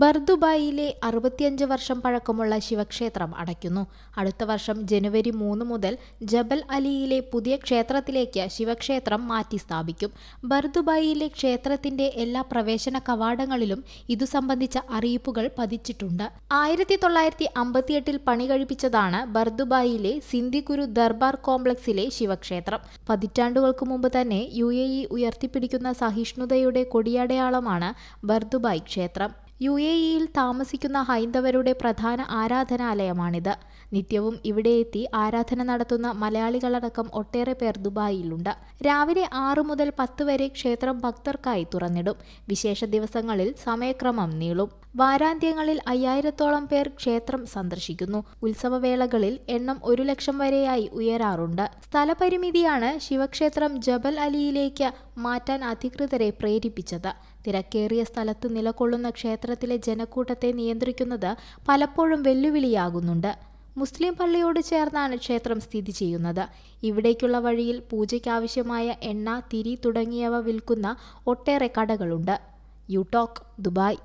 ബർദുബായിയിലെ അറുപത്തിയഞ്ച് വർഷം പഴക്കമുള്ള ശിവക്ഷേത്രം അടയ്ക്കുന്നു അടുത്ത വർഷം ജനുവരി മൂന്ന് മുതൽ ജബൽ അലിയിലെ പുതിയ ക്ഷേത്രത്തിലേക്ക് ശിവക്ഷേത്രം മാറ്റി സ്ഥാപിക്കും ബർദുബായിയിലെ ക്ഷേത്രത്തിന്റെ എല്ലാ പ്രവേശന കവാടങ്ങളിലും ഇതു സംബന്ധിച്ച അറിയിപ്പുകൾ പതിച്ചിട്ടുണ്ട് ആയിരത്തി തൊള്ളായിരത്തി അമ്പത്തിയെട്ടിൽ പണി കഴിപ്പിച്ചതാണ് ബർദുബായിയിലെ സിന്ധിക്കുരു ദർബാർ കോംപ്ലക്സിലെ ശിവക്ഷേത്രം പതിറ്റാണ്ടുകൾക്ക് മുമ്പ് തന്നെ യു എ ഇ ഉയർത്തിപ്പിടിക്കുന്ന സഹിഷ്ണുതയുടെ കൊടിയടയാളമാണ് ബർദുബായ് ക്ഷേത്രം യു എ ഇയിൽ താമസിക്കുന്ന ഹൈന്ദവരുടെ പ്രധാന ആരാധനാലയമാണിത് നിത്യവും ഇവിടെ എത്തി ആരാധന നടത്തുന്ന മലയാളികളടക്കം ഒട്ടേറെ പേർ ദുബായിലുണ്ട് രാവിലെ ആറു മുതൽ പത്ത് വരെ ക്ഷേത്രം ഭക്തർക്കായി തുറന്നിടും വിശേഷ ദിവസങ്ങളിൽ സമയക്രമം നീളും വാരാന്ത്യങ്ങളിൽ അയ്യായിരത്തോളം പേർ ക്ഷേത്രം സന്ദർശിക്കുന്നു ഉത്സവവേളകളിൽ എണ്ണം ഒരു ലക്ഷം വരെയായി ഉയരാറുണ്ട് സ്ഥലപരിമിതിയാണ് ശിവക്ഷേത്രം ജബൽ അലിയിലേക്ക് മാറ്റാൻ അധികൃതരെ പ്രേരിപ്പിച്ചത് തിരക്കേറിയ സ്ഥലത്ത് നിലകൊള്ളുന്ന ക്ഷേത്ര ക്ഷേത്രത്തിലെ ജനക്കൂട്ടത്തെ നിയന്ത്രിക്കുന്നത് പലപ്പോഴും വെല്ലുവിളിയാകുന്നുണ്ട് മുസ്ലിം പള്ളിയോട് ചേർന്നാണ് ക്ഷേത്രം സ്ഥിതി ചെയ്യുന്നത് ഇവിടേക്കുള്ള വഴിയിൽ പൂജയ്ക്കാവശ്യമായ എണ്ണ തിരി തുടങ്ങിയവ വിൽക്കുന്ന ഒട്ടേറെ കടകളുണ്ട് യുടോക് ദുബായ്